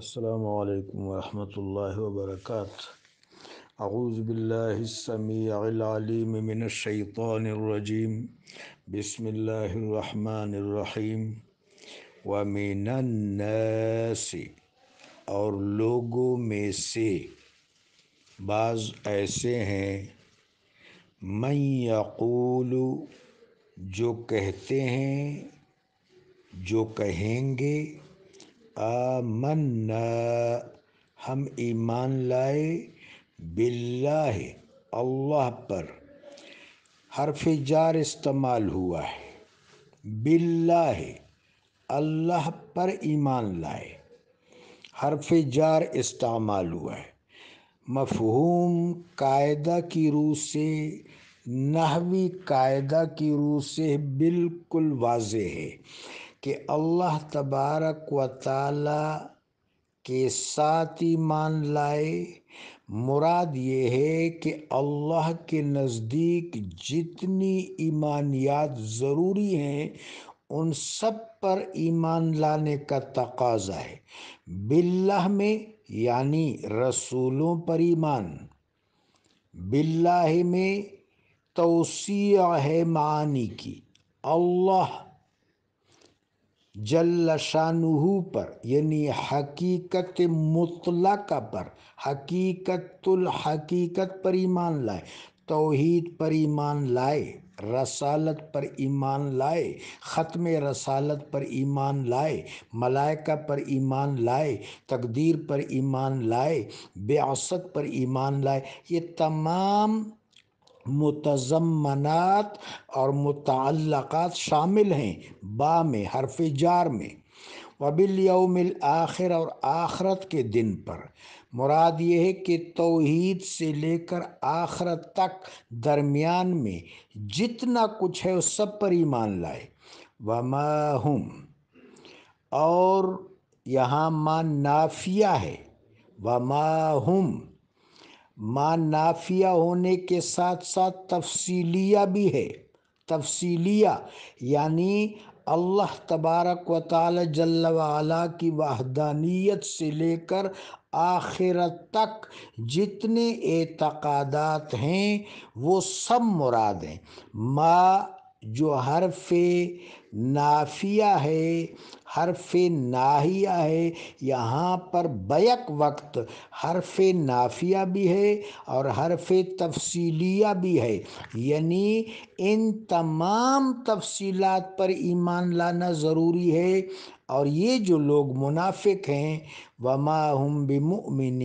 السلام عليكم ورحمة الله وبركاته أعوذ بالله السميع العليم من الشيطان الرجيم بسم الله الرحمن الرحيم ومن الناس और लोगों में से बाज ऐसे हैं मैं यकूल जो कहते हैं जो कहेंगे आमन्ना हम ईमान लाए बिल्लाह अल्लाह पर हरफ जार इस्तेमाल हुआ है बिल्लाह अल्लाह पर ईमान लाए हरफ जार इस्तेमाल हुआ है मफहूम कायदा की रूह से नहवी कायदा की रूह से बिल्कुल वाज है कि अल्लाह तबारक व ताला के साथ ईमान लाए मुराद ये है कि अल्लाह के नज़दीक जितनी ईमानियात ज़रूरी हैं उन सब पर ईमान लाने का तकाजा है बिल्लाह में यानी रसूलों पर ईमान बिल्लाह में तोसीह है मानी की अल्लाह जल्लशानुहू पर यानी हकीकत मुतलका पर हकीकतुल हकीकत पर ईमान लाए तोहद पर ईमान लाए रसालत पर ईमान लाए ख़त्म रसालत पर ईमान लाए मलाइका पर ईमान लाए तकदीर पर ईमान लाए ब्यासत पर ईमान लाए ये तमाम मुतज़मनात और मुतलक़ात शामिल हैं बा में हरफ जार में वबिलयमिल आखिर और आखरत के दिन पर मुराद ये है कि तोहद से लेकर आखरत तक दरमियान में जितना कुछ है उस सब पर ही मान लाए वमाहुम और यहाँ मान नाफिया है वमाहुम माँ नाफिया होने के साथ साथ तफसीलिया भी है तफसीलिया यानी अल्लाह तबारक व ताल की वाहदानियत से लेकर आखिरत तक जितने एतक़ादात हैं वो सब मुराद हैं माँ जो हरफ नाफिया है हरफ नाहिया है यहाँ पर बैक वक्त हरफ नाफिया भी है और हरफ तफसीलिया भी है यानी इन तमाम तफसीलात पर ईमान लाना ज़रूरी है और ये जो लोग मुनाफिक हैं वमा हम बिमुमिन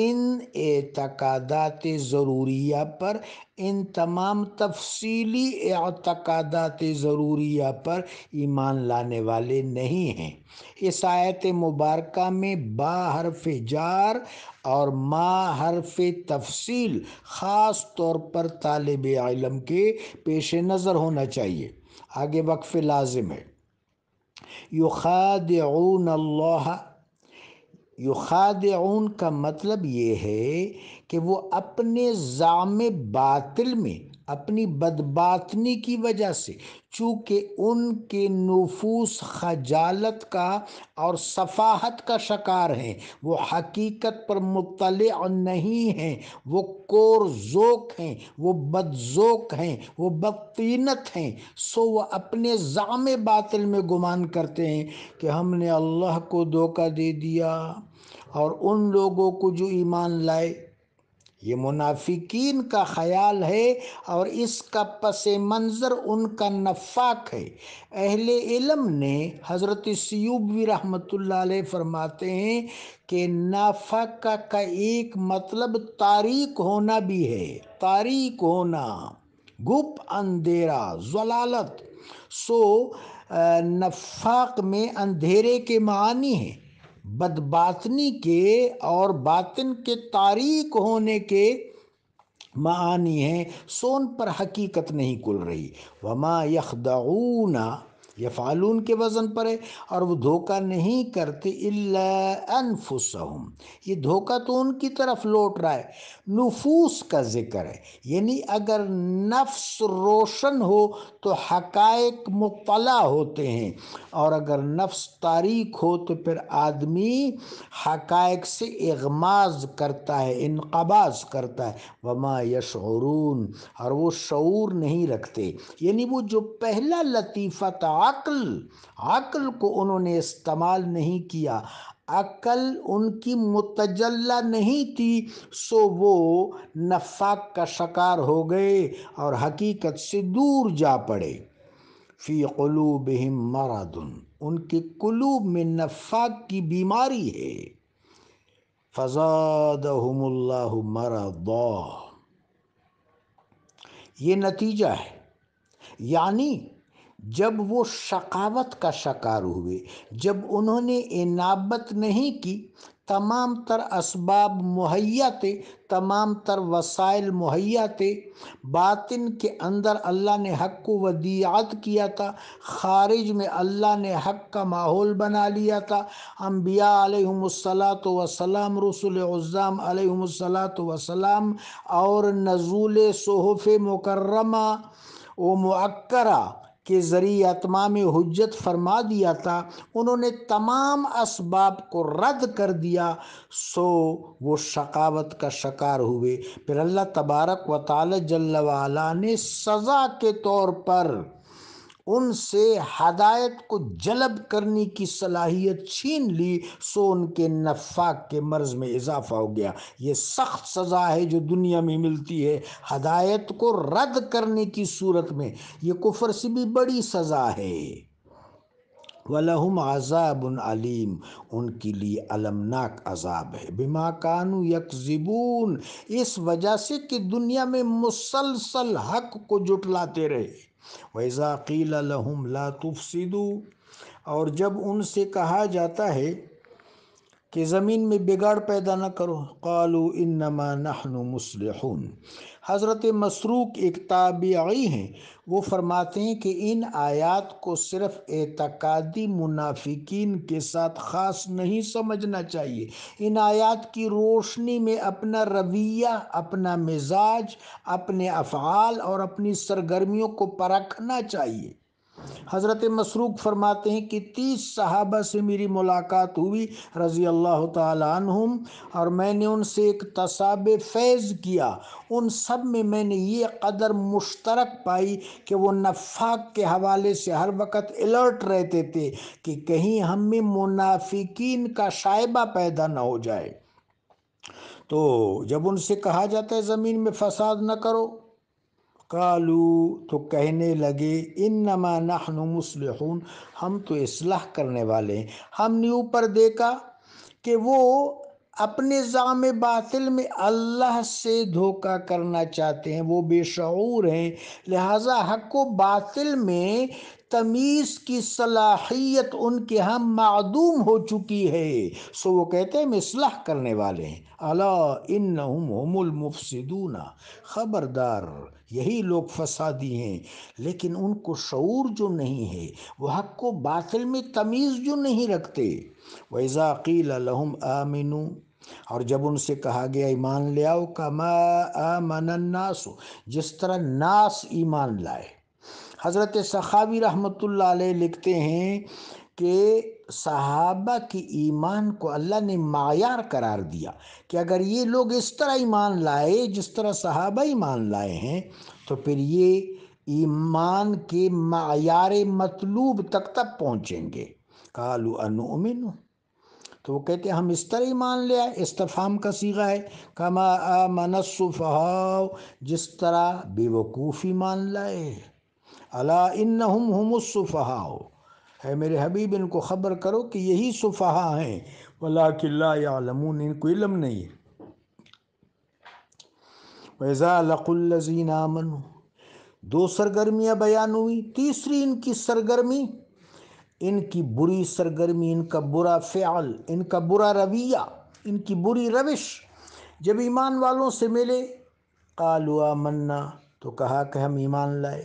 इन एतकादात ज़रूरिया पर इन तमाम तफसीली एतकादात ज़रूरिया पर ईमान लाने वाले नहीं हैं इस आयत मुबारक में बा हरफ जार और मा हरफ तफसील ख़ास तौर पर तालब आलम के पेश नज़र होना चाहिए आगे वक्फ़ लाजिम है युखादून अल्लाह युखादउन का मतलब ये है कि वो अपने जाम बातिल में अपनी बदबातनी की वजह से चूँकि उनके नफूस खजालत का और सफाहत का शिकार हैं वो हकीकत पर मुतल नहीं हैं वो कोरजोक हैं वो बदजोक हैं वो बदतीनत हैं सो वह अपने जाम बातिल में गुमान करते हैं कि हमने अल्लाह को धोखा दे दिया और उन लोगों को जो ईमान लाए ये मुनाफिकीन का ख्याल है और इसका पस मंज़र उनका नफाक है अहले इलम ने हज़रत सयूबी रहमत फरमाते हैं कि नफाक का एक मतलब तारीक होना भी है तारीक होना गुप अंधेरा जलालत सो नफाक में अंधेरे के मानी है बदबातनी के और बातिन के तारीक होने के मानी हैं सोन पर हकीकत नहीं कुल रही वमा यखदऊना ये फालून के वज़न पर है और वो धोखा नहीं करते अनफुसहम ये धोखा तो उनकी तरफ लौट रहा है नफूस का जिक्र है यानी अगर नफ्स रोशन हो तो हकायक मुतला होते हैं और अगर नफ्स तारीख हो तो फिर आदमी हकायक से इगमाज करता है इनकबाज करता है वमा यशरून और वो शूर नहीं रखते यानी वो जो पहला लतीफ़ा था अकल अकल को उन्होंने इस्तेमाल नहीं किया अकल उनकी मुतजल्ला नहीं थी सो वो नफाक का शिकार हो गए और हकीकत से दूर जा पड़े फ़ी कलूब मरादुन उनके कुलूब में नफाक की बीमारी है फजादहुमुल्लाह मरादा ये नतीजा है यानी जब वो शकावत का शिकार हुए जब उन्होंने इनाबत नहीं की तमाम तर इसबाब मुहैया थे तमाम तर वसाइल मुहैया थे बातिन के अंदर अल्लाह ने हक को वदियात किया था खारिज में अल्लाह ने हक का माहौल बना लिया था अम्बिया अलैहिस्सलात वसलाम रसूल उज़्ज़ाम अलैहिस्सलात वसलाम और नजूल सहफ़ मुकर्रमा व मुअक्रा के ज़रिए आत्मा में हजत फरमा दिया था उन्होंने तमाम इसबाब को रद्द कर दिया सो वो शकावत का शिकार हुए फिर अल्लाह तबारक व ताल जल्ला ने सज़ा के तौर पर उनसे हदायत को जलब करने की सलाहियत छीन ली सो उनके नफाक के मर्ज में इजाफा हो गया ये सख्त सज़ा है जो दुनिया में मिलती है हदायत को रद्द करने की सूरत में ये कुफर से भी बड़ी सज़ा है वलहुम अजाबन अलीम उनके लिए अलमनाक अजाब है बिमा कानू यकजिबून इस वजह से कि दुनिया में मुसलसल हक को जुटलाते रहे वैज़ा कील लहम ला तुफसिदू और जब उनसे कहा जाता है कि ज़मीन में बिगाड़ पैदा न करो कालू इन नहनु मुसलहून हज़रत मसरूक एक ताबी हैं वो फरमाते हैं कि इन आयात को सिर्फ एतकादी मुनाफिकीन के साथ ख़ास नहीं समझना चाहिए इन आयात की रोशनी में अपना रवैया अपना मिजाज अपने अफ़ाल और अपनी सरगर्मियों को परखना चाहिए हज़रत मसरूक फरमाते हैं कि तीस सहाबा से मेरी मुलाकात हुई रज़ी अल्लाह तुम और मैंने उनसे एक तसाब फैज़ किया उन सब में मैंने ये कदर मुश्तरक पाई कि वो नफाक के हवाले से हर वक्त अलर्ट रहते थे कि कहीं हम में मुनाफिकीन का शायबा पैदा ना हो जाए तो जब उनसे कहा जाता है ज़मीन में फसाद न करो कालू तो कहने लगे इन नमा नहन मुसलहून हम तो इसलाह करने वाले हैं हमने ऊपर देखा कि वो अपने जाम बातिल में अल्लाह से धोखा करना चाहते हैं वो बेशूर हैं लिहाजा हक व बातिल में तमीज की सलाहियत उनके यहाँ मदूम हो चुकी है सो वो कहते हैं हम करने वाले हैं अला इन हमल खबरदार यही लोग फसादी हैं लेकिन उनको शूर जो नहीं है वह हक को बातिल में तमीज़ जो नहीं रखते वैज़ा लहम आमिनू और जब उनसे कहा गया ईमान ले आओ का मन नास जिस तरह नास ईमान लाए हज़रत सखावी रहमत लिखते हैं कि सहाबा के ईमान को अल्लाह ने मायार करार दिया कि अगर ये लोग इस तरह ईमान लाए जिस तरह सहाबा ईमान लाए हैं तो फिर ये ईमान के मायार मतलूब तक तक पहुँचेंगे कालू अनुमिन तो वो कहते हैं हम इस तरह ईमान ले आए इस्तफ़ाम का सीगा है कमा मनसुफ़ जिस तरह बेवकूफ़ी मान लाए अला इन हम हमुसफ़ाओ है मेरे हबीब इनको ख़बर करो कि यही सुफ़हा हैं वला किल्लामून इनको इलम नहीं है वैज़ा लकुल्लिन आमन दो सरगर्मियाँ बयान हुई तीसरी इनकी सरगर्मी इनकी बुरी सरगर्मी इनका बुरा फ़्याल इनका बुरा रवैया इनकी बुरी रविश जब ईमान वालों से मिले कालुआ मन्ना तो कहा कि हम ईमान लाए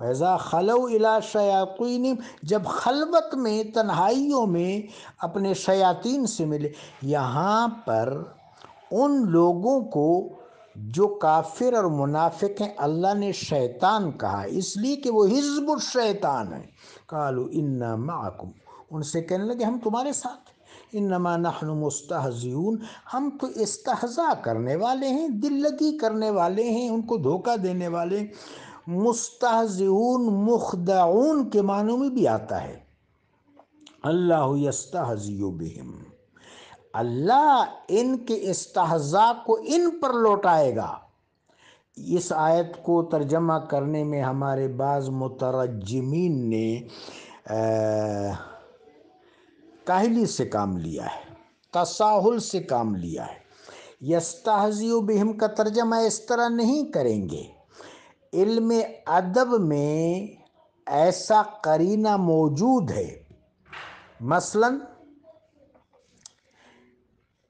वैसा खलो इला शयातीन जब खलबत में तन्हाइयों में अपने शयातीन से मिले यहाँ पर उन लोगों को जो काफिर और मुनाफिक हैं अल्लाह ने शैतान कहा इसलिए कि वो हिजबुल शैतान है कालू इन्ना माकुम उनसे कहने लगे हम तुम्हारे साथ इन नमा नहनुमस्तून हम तो इसतजा करने वाले हैं दिल लगी करने वाले हैं उनको धोखा देने वाले मुस्तून मुखदाउन के मानों में भी आता है अल्लाह यस्ताजियो बिहिम अल्लाह इनके इसतजा को इन पर लौटाएगा इस आयत को तर्जमा करने में हमारे बाज़ मुतरजमीन ने आ, काहली से काम लिया है तसाहुल से काम लिया है यस्ताजी बिहम का तर्जमा इस तरह नहीं करेंगे इल्म अदब में ऐसा करीना मौजूद है मसलन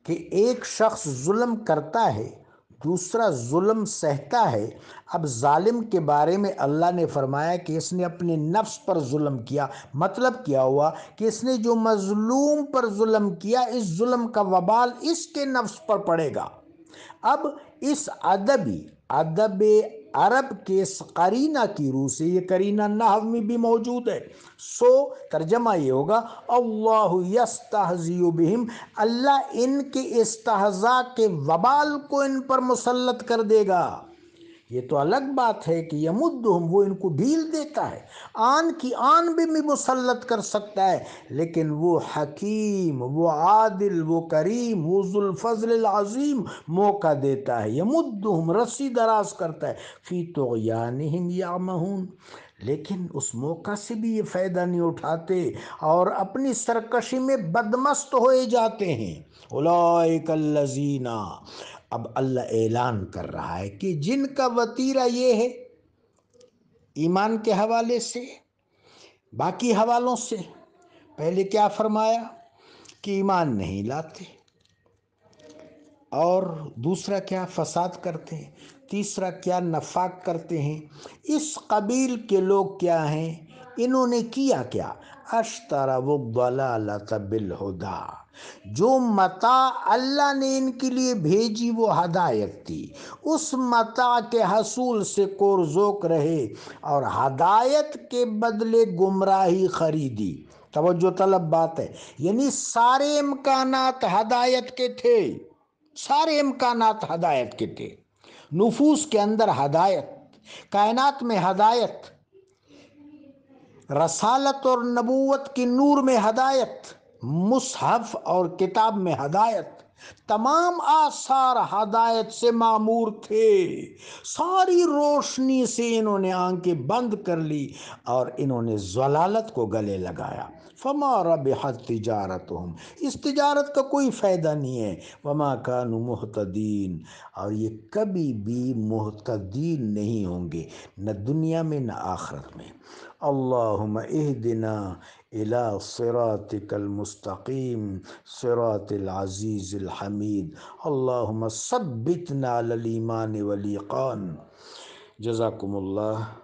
कि एक शख्स जुल्म करता है दूसरा जुल्म सहता है अब जालिम के बारे में अल्लाह ने फरमाया कि इसने अपने नफ्स पर जुल्म किया मतलब क्या हुआ कि इसने जो मजलूम पर जुल्म किया इस जुल्म का वबाल इसके नफ्स पर पड़ेगा अब इस अदबी अदब अरब के करीना की रूह से ये करीना नहव में भी मौजूद है सो तर्जमा ये होगा अल्लाहम अल्लाह इनके इस तहज़ा के वबाल को इन पर मुसलत कर देगा ये तो अलग बात है कि यमुद्दुम वो इनको ढील देता है आन की आन भी में मुसलत कर सकता है लेकिन वो हकीम वो आदिल वो करीम वो जुल्फल अजीम मौका देता है यमुद्दुम रस्सी दराज करता है फी तो यानहिम या महून लेकिन उस मौका से भी ये फ़ायदा नहीं उठाते और अपनी सरकशी में बदमस्त होए जाते हैं उलाकल्लजीना अब अल्लाह ऐलान कर रहा है कि जिनका वतीरा ये है ईमान के हवाले से बाकी हवालों से पहले क्या फरमाया कि ईमान नहीं लाते और दूसरा क्या फसाद करते हैं तीसरा क्या नफाक करते हैं इस कबील के लोग क्या हैं इन्होंने किया क्या हदा जो मता अल्लाह ने इनके लिए भेजी वो हदायत थी उस मता के हसूल से कोरजोक रहे और हदायत के बदले गुमराही खरीदी तोज्जो तलब बात है यानी सारे इम्कान हदायत के थे सारे इम्कान हदायत के थे नफूस के अंदर हदायत कायनात में हदायत रसालत और नबूवत की नूर में हदायत मुसहफ और किताब में हदायत तमाम आसार हदायत से मामूर थे सारी रोशनी से इन्होंने आंखें बंद कर ली और इन्होंने जलालत को गले लगाया फमा रब तजारत हम इस तजारत का कोई फ़ायदा नहीं है वमा कान महतदीन और ये कभी भी महतदीन नहीं होंगे न दुनिया में न आखरत में अल्लाहुम दिना इला हमीद सिरातज़ीज़लहमीद सब बितना ललीमान वली खान जज़ाकुमुल्लाह